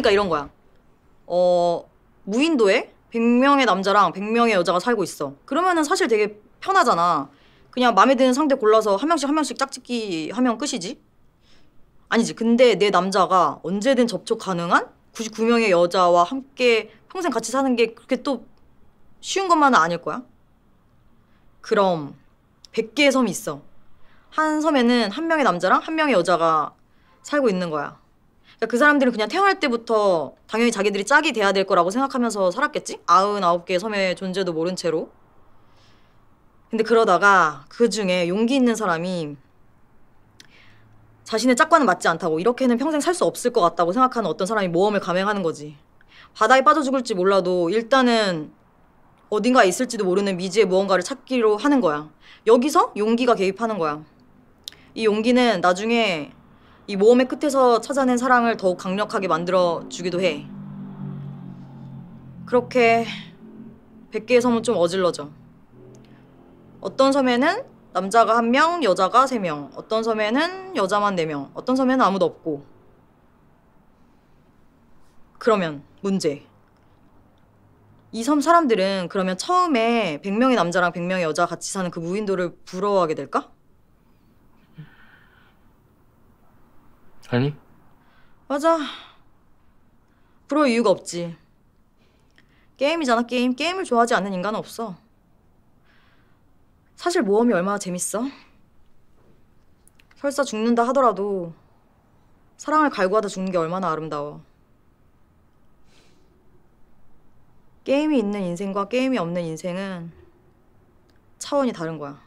그러니까 이런 거야. 어, 무인도에 100명의 남자랑 100명의 여자가 살고 있어. 그러면은 사실 되게 편하잖아. 그냥 마음에 드는 상대 골라서 한 명씩 한 명씩 짝짓기 하면 끝이지. 아니지. 근데 내 남자가 언제든 접촉 가능한 99명의 여자와 함께 평생 같이 사는 게 그렇게 또 쉬운 것만은 아닐 거야. 그럼 100개의 섬이 있어. 한 섬에는 한 명의 남자랑 한 명의 여자가 살고 있는 거야. 그러니까 그 사람들은 그냥 태어날 때부터 당연히 자기들이 짝이 돼야 될 거라고 생각하면서 살았겠지? 아흔아홉 개의 섬의 존재도 모른 채로. 근데 그러다가 그 중에 용기 있는 사람이 자신의 짝과는 맞지 않다고 이렇게는 평생 살 수 없을 것 같다고 생각하는 어떤 사람이 모험을 감행하는 거지. 바다에 빠져 죽을지 몰라도 일단은 어딘가에 있을지도 모르는 미지의 무언가를 찾기로 하는 거야. 여기서 용기가 개입하는 거야. 이 용기는 나중에 이 모험의 끝에서 찾아낸 사랑을 더욱 강력하게 만들어 주기도 해. 그렇게 100개의 섬은 좀 어질러져. 어떤 섬에는 남자가 한 명, 여자가 세 명. 어떤 섬에는 여자만 네 명. 어떤 섬에는 아무도 없고. 그러면 문제. 이 섬 사람들은 그러면 처음에 100명의 남자랑 100명의 여자 같이 사는 그 무인도를 부러워하게 될까? 아니? 맞아. 부러울 이유가 없지. 게임이잖아, 게임. 게임을 좋아하지 않는 인간은 없어. 사실 모험이 얼마나 재밌어? 설사 죽는다 하더라도 사랑을 갈구하다 죽는 게 얼마나 아름다워. 게임이 있는 인생과 게임이 없는 인생은 차원이 다른 거야.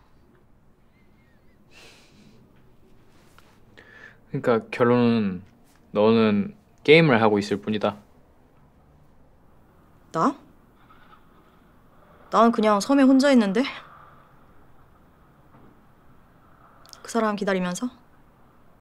그러니까 결론은 너는 게임을 하고 있을 뿐이다. 나? 난 그냥 섬에 혼자 있는데? 그 사람 기다리면서?